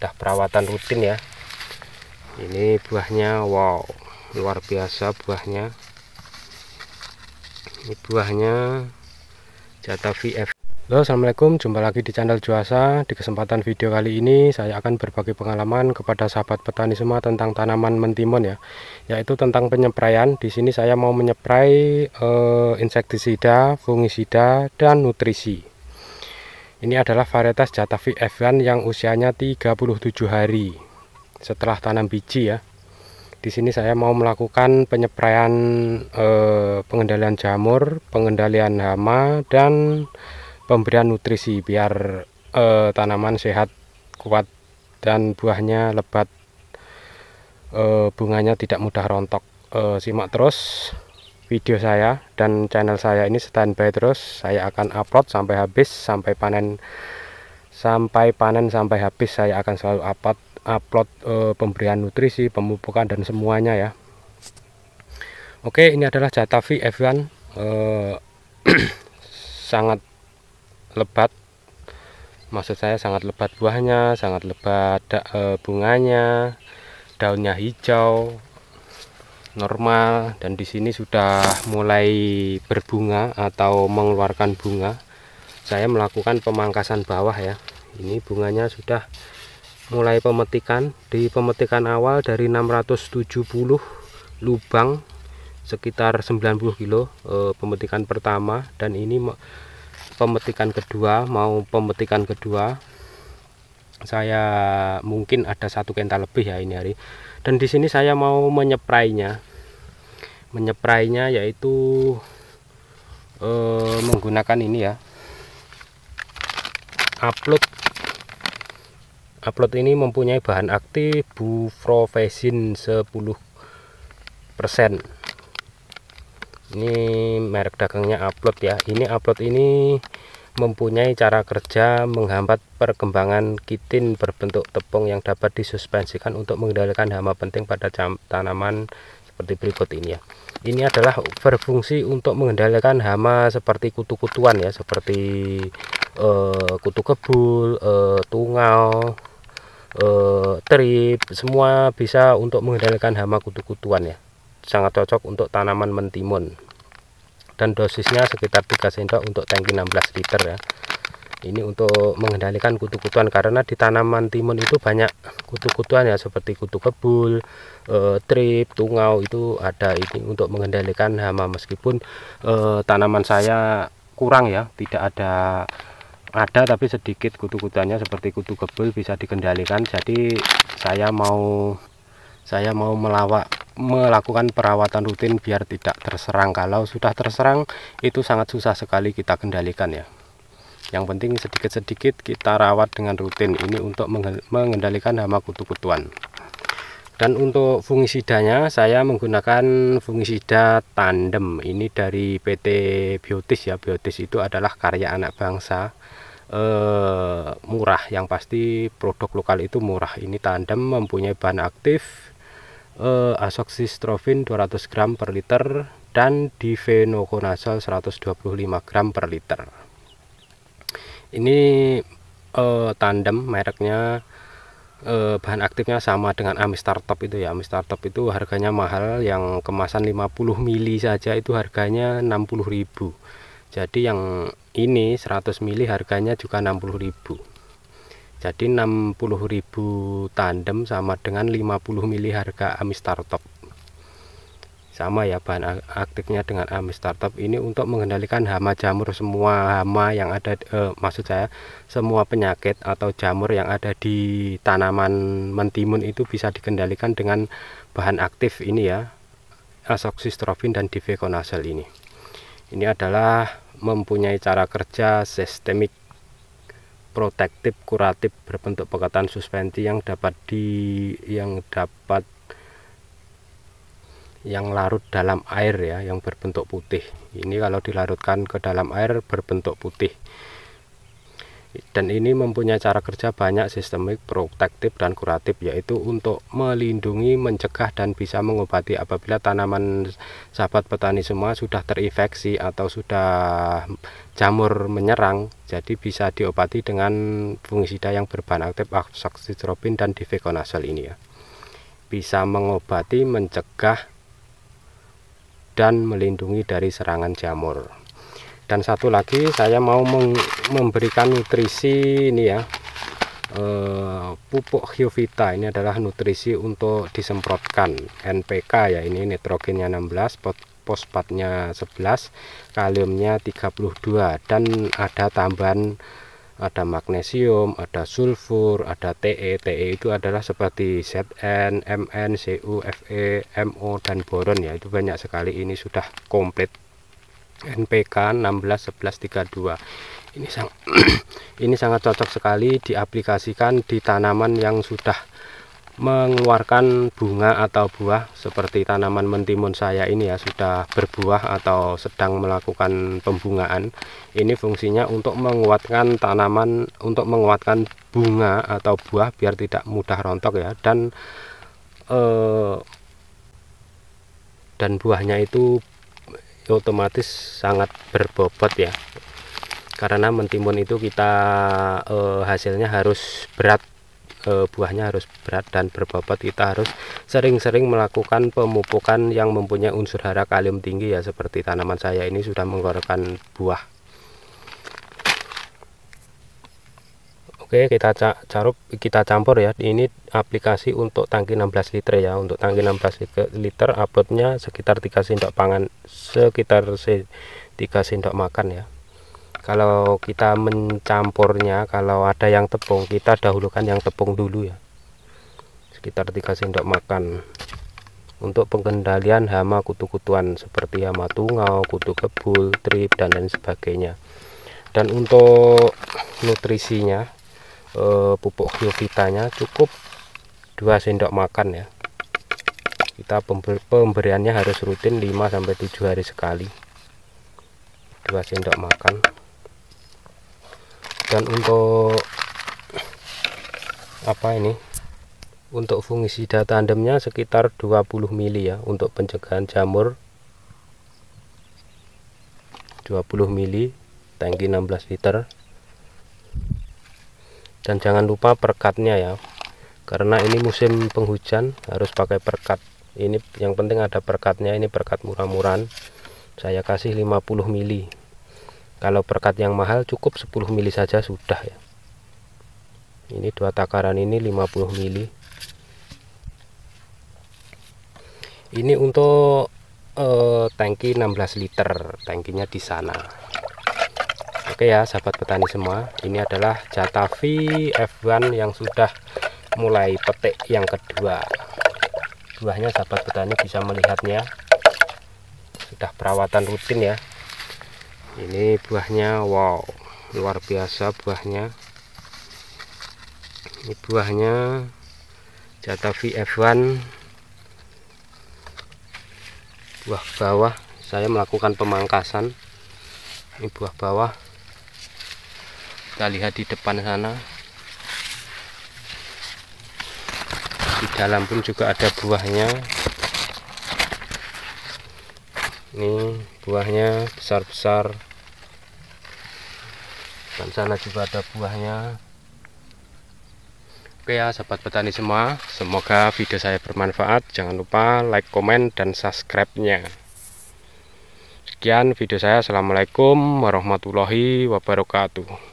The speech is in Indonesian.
sudah perawatan rutin ya ini buahnya wow luar biasa buahnya ini buahnya jatah VF Halo assalamualaikum jumpa lagi di channel Juasa di kesempatan video kali ini saya akan berbagi pengalaman kepada sahabat petani semua tentang tanaman mentimun ya yaitu tentang penyepraian di sini saya mau menyeprai eh, insektisida fungisida dan nutrisi ini adalah varietas Jatavi F1 yang usianya 37 hari setelah tanam biji ya. Di sini saya mau melakukan penyepraian eh, pengendalian jamur, pengendalian hama dan pemberian nutrisi biar eh, tanaman sehat, kuat dan buahnya lebat. Eh, bunganya tidak mudah rontok. Eh, simak terus video saya dan channel saya ini standby terus saya akan upload sampai habis sampai panen sampai panen sampai habis saya akan selalu upload upload e, pemberian nutrisi pemupukan dan semuanya ya Oke ini adalah Jatavi F1 e, sangat lebat maksud saya sangat lebat buahnya sangat lebat e, bunganya daunnya hijau normal dan di sini sudah mulai berbunga atau mengeluarkan bunga saya melakukan pemangkasan bawah ya ini bunganya sudah mulai pemetikan di pemetikan awal dari 670 lubang sekitar 90 kilo e, pemetikan pertama dan ini pemetikan kedua mau pemetikan kedua saya mungkin ada satu kental lebih ya ini hari dan di sini saya mau menyeprainya menyeprainya yaitu eh, menggunakan ini ya upload upload ini mempunyai bahan aktif bufrovesin 10% ini merek dagangnya upload ya ini upload ini mempunyai cara kerja menghambat perkembangan kitin berbentuk tepung yang dapat disuspensikan untuk mengendalikan hama penting pada tanaman seperti berikut ini ya. Ini adalah berfungsi untuk mengendalikan hama seperti kutu-kutuan ya, seperti e, kutu kebul, e, tungau, e, eh, terip, semua bisa untuk mengendalikan hama kutu-kutuan ya. Sangat cocok untuk tanaman mentimun dan dosisnya sekitar 3 sendok untuk tangki 16 liter ya ini untuk mengendalikan kutu-kutuan karena di tanaman timun itu banyak kutu-kutuan ya seperti kutu kebul, e, trip, tungau itu ada ini untuk mengendalikan hama meskipun e, tanaman saya kurang ya tidak ada ada tapi sedikit kutu-kutuannya seperti kutu kebul bisa dikendalikan jadi saya mau saya mau melawak melakukan perawatan rutin biar tidak terserang kalau sudah terserang itu sangat susah sekali kita kendalikan ya yang penting sedikit-sedikit kita rawat dengan rutin ini untuk mengendalikan hama kutu-kutuan dan untuk fungisidanya saya menggunakan fungisida tandem ini dari PT Biotis ya Biotis itu adalah karya anak bangsa eh, murah yang pasti produk lokal itu murah ini tandem mempunyai bahan aktif eh, asoksistrofin 200 gram per liter dan divenokonazol 125 gram per liter ini eh, tandem mereknya eh, bahan aktifnya sama dengan Amistar Startup itu ya Amis Startup itu harganya mahal yang kemasan 50 mili saja itu harganya 60.000 jadi yang ini 100 mili harganya juga 60.000 jadi 60.000 tandem sama dengan 50 mili harga Ami Startup. Sama ya bahan aktifnya dengan Ami Startup ini untuk mengendalikan hama jamur semua hama yang ada eh, maksud saya semua penyakit atau jamur yang ada di tanaman mentimun itu bisa dikendalikan dengan bahan aktif ini ya. Asoxistrofin dan difeconazole ini. Ini adalah mempunyai cara kerja sistemik protektif kuratif berbentuk pekatan suspensi yang dapat di yang dapat yang larut dalam air ya yang berbentuk putih ini kalau dilarutkan ke dalam air berbentuk putih dan ini mempunyai cara kerja banyak sistemik, protektif, dan kuratif yaitu untuk melindungi, mencegah, dan bisa mengobati apabila tanaman sahabat petani semua sudah terinfeksi atau sudah jamur menyerang jadi bisa diobati dengan fungisida yang berbahan aktif azoxystrobin dan difekonasol ini ya bisa mengobati, mencegah, dan melindungi dari serangan jamur dan satu lagi saya mau memberikan nutrisi ini ya eh, pupuk Hyovita ini adalah nutrisi untuk disemprotkan NPK ya ini nitrogennya 16 fosfatnya 11 kaliumnya 32 dan ada tambahan ada magnesium, ada sulfur, ada TE. TE itu adalah seperti ZN, MN, CU, FE, MO dan boron ya. Itu banyak sekali ini sudah komplit NPK 161132 ini sangat ini sangat cocok sekali diaplikasikan di tanaman yang sudah mengeluarkan bunga atau buah seperti tanaman mentimun saya ini ya sudah berbuah atau sedang melakukan pembungaan ini fungsinya untuk menguatkan tanaman untuk menguatkan bunga atau buah biar tidak mudah rontok ya dan eh, dan buahnya itu otomatis sangat berbobot ya karena mentimun itu kita e, hasilnya harus berat e, buahnya harus berat dan berbobot kita harus sering-sering melakukan pemupukan yang mempunyai unsur hara kalium tinggi ya seperti tanaman saya ini sudah mengeluarkan buah Oke, kita ca carup kita campur ya. Ini aplikasi untuk tangki 16 liter ya. Untuk tangki 16 liter uploadnya sekitar 3 sendok pangan sekitar 3 sendok makan ya. Kalau kita mencampurnya kalau ada yang tepung, kita dahulukan yang tepung dulu ya. Sekitar 3 sendok makan. Untuk pengendalian hama kutu-kutuan seperti hama tungau, kutu kebul, trip dan lain sebagainya. Dan untuk nutrisinya eh, pupuk Geovitanya cukup 2 sendok makan ya kita pemberiannya harus rutin 5-7 hari sekali 2 sendok makan dan untuk apa ini untuk fungisida tandemnya sekitar 20 mili ya untuk pencegahan jamur 20 mili tangki 16 liter dan jangan lupa perkatnya ya karena ini musim penghujan harus pakai perkat ini yang penting ada perkatnya ini perkat murah-murahan saya kasih 50 mili kalau perkat yang mahal cukup 10 mili saja sudah ya ini dua takaran ini 50 mili ini untuk eh, tangki 16 liter tangkinya di sana Oke ya sahabat petani semua Ini adalah jatavi F1 yang sudah mulai petik yang kedua Buahnya sahabat petani bisa melihatnya Sudah perawatan rutin ya Ini buahnya wow Luar biasa buahnya Ini buahnya jatavi F1 Buah bawah Saya melakukan pemangkasan Ini buah bawah kita lihat di depan sana di dalam pun juga ada buahnya ini buahnya besar-besar dan sana juga ada buahnya oke ya sahabat petani semua semoga video saya bermanfaat jangan lupa like komen dan subscribe nya sekian video saya assalamualaikum warahmatullahi wabarakatuh